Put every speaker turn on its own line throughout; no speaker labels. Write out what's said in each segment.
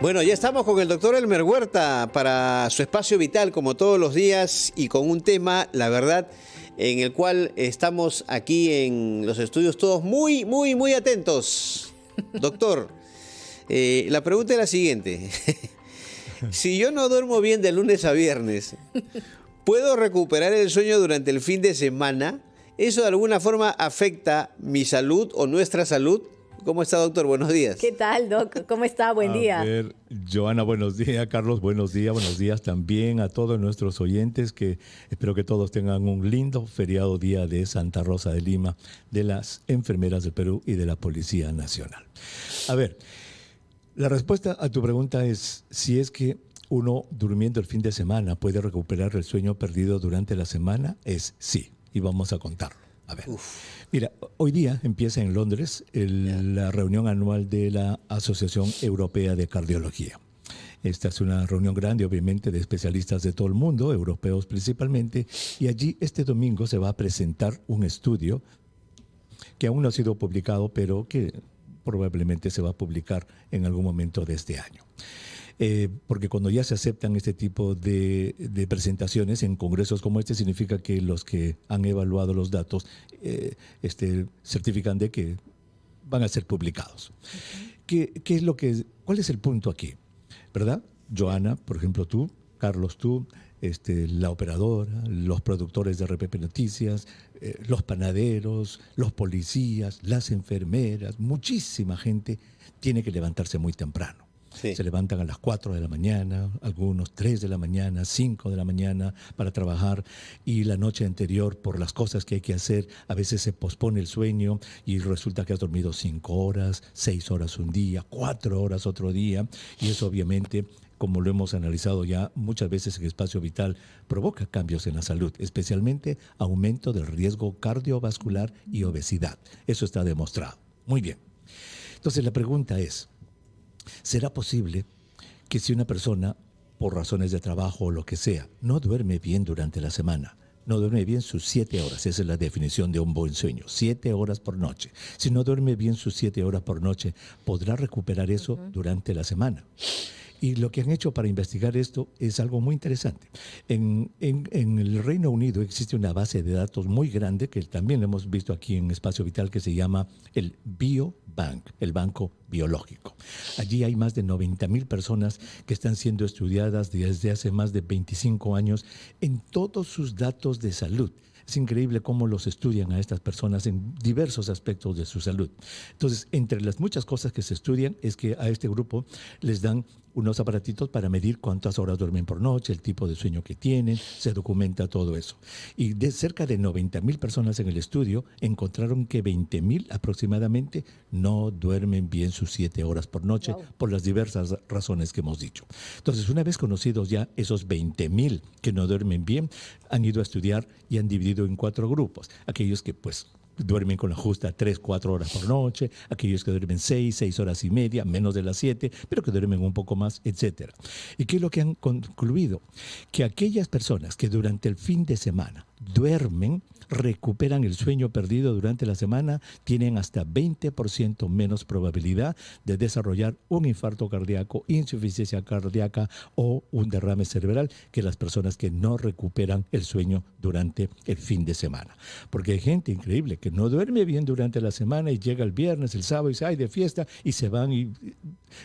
Bueno, ya estamos con el doctor Elmer Huerta para su espacio vital, como todos los días, y con un tema, la verdad, en el cual estamos aquí en los estudios todos muy, muy, muy atentos. Doctor, eh, la pregunta es la siguiente. si yo no duermo bien de lunes a viernes, ¿puedo recuperar el sueño durante el fin de semana? ¿Eso de alguna forma afecta mi salud o nuestra salud? ¿Cómo está, doctor? Buenos días. ¿Qué
tal, doctor? ¿Cómo está? Buen a día.
Ver, Joana, buenos días. Carlos, buenos días. Buenos días también a todos nuestros oyentes, que espero que todos tengan un lindo feriado día de Santa Rosa de Lima, de las enfermeras del Perú y de la Policía Nacional. A ver, la respuesta a tu pregunta es si es que uno durmiendo el fin de semana puede recuperar el sueño perdido durante la semana, es sí, y vamos a contarlo. A ver. Mira, hoy día empieza en Londres la reunión anual de la Asociación Europea de Cardiología. Esta es una reunión grande, obviamente, de especialistas de todo el mundo, europeos principalmente, y allí este domingo se va a presentar un estudio que aún no ha sido publicado, pero que probablemente se va a publicar en algún momento de este año. Eh, porque cuando ya se aceptan este tipo de, presentaciones en congresos como este, significa que los que han evaluado los datos eh, este, certifican de que van a ser publicados. ¿Qué, es lo que, ¿Cuál es el punto aquí? ¿Verdad? Joana, por ejemplo, tú, Carlos, tú, este, la operadora, los productores de RPP Noticias, eh, los panaderos, los policías, las enfermeras, muchísima gente tiene que levantarse muy temprano. Se levantan a las 4 de la mañana, algunos 3 de la mañana, 5 de la mañana para trabajar y la noche anterior por las cosas que hay que hacer, a veces se pospone el sueño y resulta que has dormido 5 horas, 6 horas un día, 4 horas otro día y eso obviamente como lo hemos analizado ya muchas veces el espacio vital, provoca cambios en la salud, especialmente aumento del riesgo cardiovascular y obesidad. Eso está demostrado. Muy bien. Entonces la pregunta es, ¿Será posible que si una persona, por razones de trabajo o lo que sea, no duerme bien durante la semana, no duerme bien sus siete horas, esa es la definición de un buen sueño, siete horas por noche. Si no duerme bien sus siete horas por noche, podrá recuperar eso durante la semana. Y lo que han hecho para investigar esto es algo muy interesante. En, el Reino Unido existe una base de datos muy grande que también hemos visto aquí en Espacio Vital que se llama el BioBank, el Banco Biológico. Allí hay más de 90 mil personas que están siendo estudiadas desde hace más de 25 años en todos sus datos de salud. Es increíble cómo los estudian a estas personas en diversos aspectos de su salud. Entonces, entre las muchas cosas que se estudian es que a este grupo les dan unos aparatitos para medir cuántas horas duermen por noche, el tipo de sueño que tienen, se documenta todo eso. Y de cerca de 90 mil personas en el estudio encontraron que 20 mil aproximadamente no duermen bien sus siete horas por noche por las diversas razones que hemos dicho. Entonces, una vez conocidos ya esos 20 mil que no duermen bien, han ido a estudiar y han dividido en cuatro grupos. Aquellos que pues duermen con la justa 3, 4 horas por noche, aquellos que duermen 6, 6 horas y media, menos de las 7, pero que duermen un poco más, etc. ¿Y qué es lo que han concluido? Que aquellas personas que durante el fin de semana duermen, recuperan el sueño perdido durante la semana, tienen hasta 20% menos probabilidad de desarrollar un infarto cardíaco, insuficiencia cardíaca o un derrame cerebral que las personas que no recuperan el sueño durante el fin de semana. Porque hay gente increíble que no duerme bien durante la semana y llega el viernes, el sábado y se de fiesta y se van y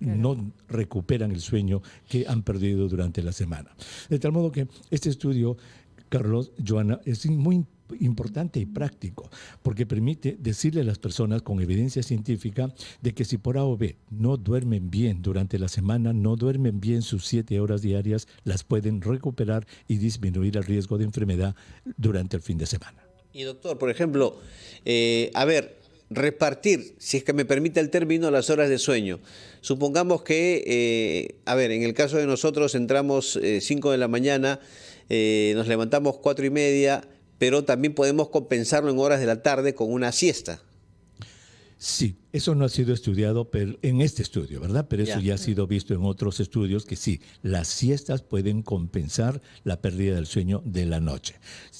no recuperan el sueño que han perdido durante la semana. De tal modo que este estudio Carlos, Joana, es muy importante y práctico, porque permite decirle a las personas con evidencia científica de que si por A o B no duermen bien durante la semana, no duermen bien sus siete horas diarias, las pueden recuperar y disminuir el riesgo de enfermedad durante el fin de semana.
Y doctor, por ejemplo, eh, a ver, repartir, si es que me permite el término, las horas de sueño. Supongamos que, eh, a ver, en el caso de nosotros entramos 5 eh, de la mañana, eh, nos levantamos 4 y media, pero también podemos compensarlo en horas de la tarde con una siesta,
Sí, eso no ha sido estudiado en este estudio, ¿verdad? Pero eso ya ha sido visto en otros estudios que sí, las siestas pueden compensar la pérdida del sueño de la noche.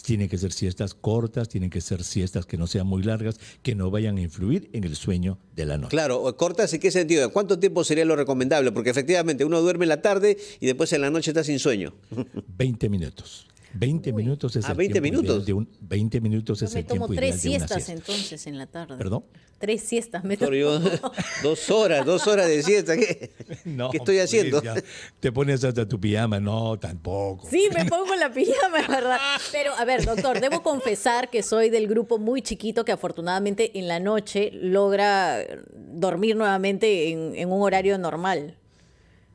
Tienen que ser siestas cortas, tienen que ser siestas que no sean muy largas, que no vayan a influir en el sueño de la noche.
Claro, cortas en qué sentido? ¿Cuánto tiempo sería lo recomendable? Porque efectivamente uno duerme en la tarde y después en la noche está sin sueño.
20 minutos. 20 minutos es ah, el 20 minutos. De un, 20 minutos es el tomo tiempo tres siestas
entonces en la tarde. ¿Perdón? Tres siestas me
dos horas, dos horas de siesta. ¿Qué, estoy haciendo? te pones hasta tu pijama. No, tampoco.
Sí, me pongo la pijama, es verdad. Pero, a ver, doctor, debo confesar que soy del grupo muy chiquito que afortunadamente en la noche logra dormir nuevamente en un horario normal.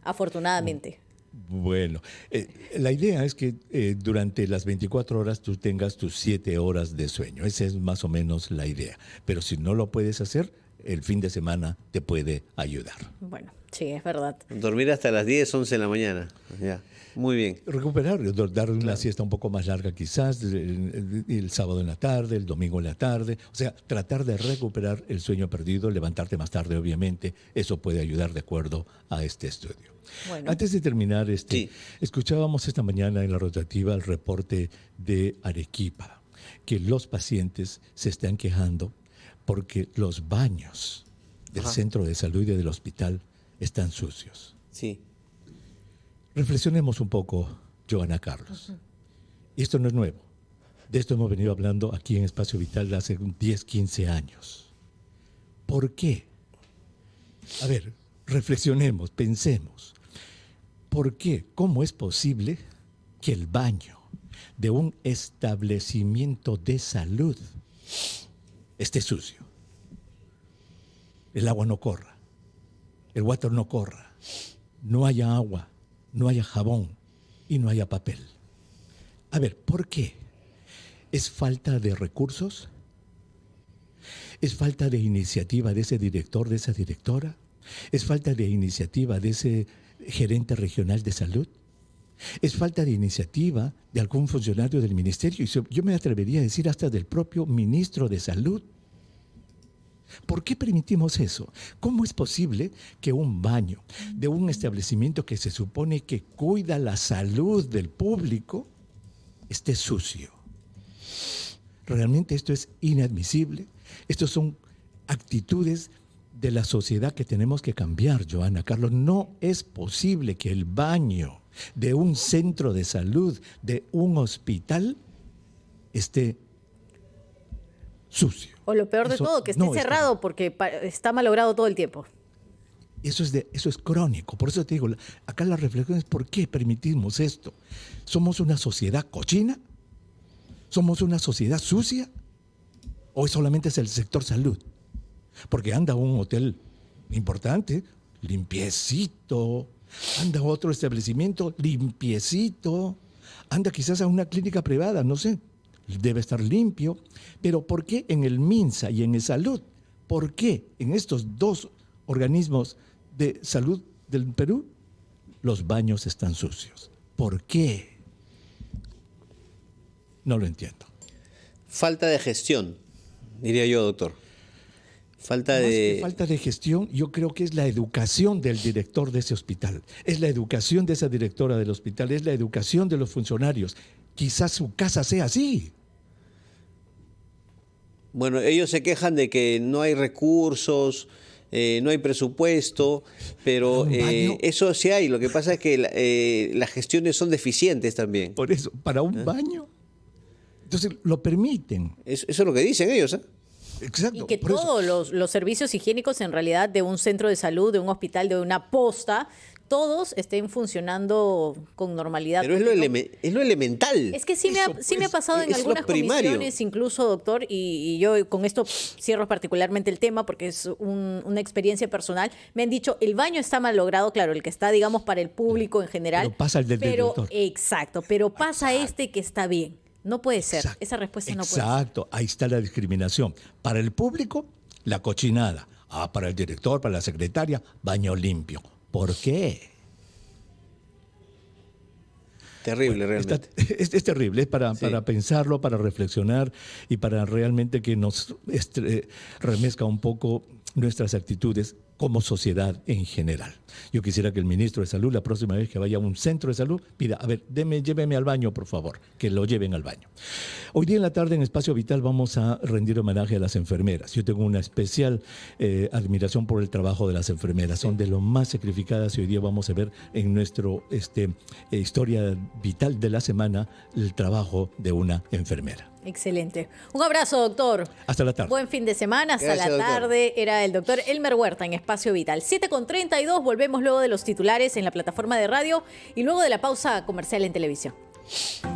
Afortunadamente.
Bueno, eh, la idea es que eh, durante las 24 horas tú tengas tus 7 horas de sueño. Esa es más o menos la idea. Pero si no lo puedes hacer, el fin de semana te puede ayudar.
Bueno, sí, es verdad.
Dormir hasta las 10, 11 de la mañana. Ya.
Muy bien. Recuperar, dar una siesta un poco más larga quizás, el, sábado en la tarde, el domingo en la tarde, o sea, tratar de recuperar el sueño perdido, levantarte más tarde obviamente, eso puede ayudar de acuerdo a este estudio. Bueno. Antes de terminar, este, escuchábamos esta mañana en la rotativa el reporte de Arequipa, que los pacientes se están quejando porque los baños del centro de salud y del hospital están sucios. Sí. Reflexionemos un poco, Joana Carlos. Esto no es nuevo. De esto hemos venido hablando aquí en Espacio Vital hace 10, 15 años. ¿Por qué? A ver, reflexionemos, pensemos. ¿Por qué? ¿Cómo es posible que el baño de un establecimiento de salud esté sucio? El agua no corra, el water no corra, no haya agua no haya jabón y no haya papel. A ver, ¿por qué? ¿Es falta de recursos? ¿Es falta de iniciativa de ese director, de esa directora? ¿Es falta de iniciativa de ese gerente regional de salud? ¿Es falta de iniciativa de algún funcionario del ministerio? yo me atrevería a decir hasta del propio ministro de salud. ¿Por qué permitimos eso? ¿Cómo es posible que un baño de un establecimiento que se supone que cuida la salud del público esté sucio? Realmente esto es inadmisible. Estas son actitudes de la sociedad que tenemos que cambiar, Joana Carlos. No es posible que el baño de un centro de salud, de un hospital, esté sucio.
O lo peor de todo, que esté este cerrado porque está malogrado todo el tiempo.
Eso es, de, eso es crónico. Por eso te digo, acá la reflexión es por qué permitimos esto. ¿Somos una sociedad cochina? ¿Somos una sociedad sucia? ¿O solamente es el sector salud? Porque anda un hotel importante, limpiecito. Anda a otro establecimiento, limpiecito. Anda quizás a una clínica privada, no sé debe estar limpio. Pero ¿por qué en el MINSA y en el salud? ¿Por qué en estos dos organismos de salud del Perú los baños están sucios? ¿Por qué? No lo entiendo.
Falta de gestión, diría yo, doctor. Falta de...
falta de gestión, yo creo que es la educación del director de ese hospital, es la educación de esa directora del hospital, es la educación de los funcionarios. Quizás su casa sea así.
Bueno, ellos se quejan de que no hay recursos, eh, no hay presupuesto, pero eh, eso sí hay. Lo que pasa es que eh, las gestiones son deficientes también.
Por eso, para un baño. Entonces, lo permiten.
Eso, es lo que dicen ellos. Exacto, y
que todos los, servicios higiénicos en realidad de un centro de salud, de un hospital, de una posta, todos estén funcionando con normalidad. Pero es lo,
elemental. Es
que sí, me, ha, pues, pasado en algunas comisiones, incluso, doctor, y, yo con esto cierro particularmente el tema porque es una experiencia personal. Me han dicho, el baño está mal logrado, claro, el que está, digamos, para el público en general. Pero pasa el del, pero, Exacto, pero ah, pasa ah. este que está bien. No puede ser, esa respuesta no puede ser.
Exacto, ahí está la discriminación. Para el público, la cochinada. Ah, para el director, para la secretaria, baño limpio. ¿Por qué?
Terrible, realmente.
es, terrible, es para, pensarlo, para reflexionar y para realmente que nos remezca un poco nuestras actitudes como sociedad en general. Yo quisiera que el ministro de Salud, la próxima vez que vaya a un centro de salud, pida, a ver, deme, lléveme al baño, por favor, que lo lleven al baño. Hoy día en la tarde en Espacio Vital vamos a rendir homenaje a las enfermeras. Yo tengo una especial eh, admiración por el trabajo de las enfermeras. Son de lo más sacrificadas y hoy día vamos a ver en nuestra este, eh, historia vital de la semana el trabajo de una enfermera.
Excelente. Un abrazo, doctor. Hasta la tarde. Buen fin de semana. Hasta la tarde. Era el doctor Elmer Huerta en Espacio Vital. 7 con 32. Volvemos luego de los titulares en la plataforma de radio y luego de la pausa comercial en televisión.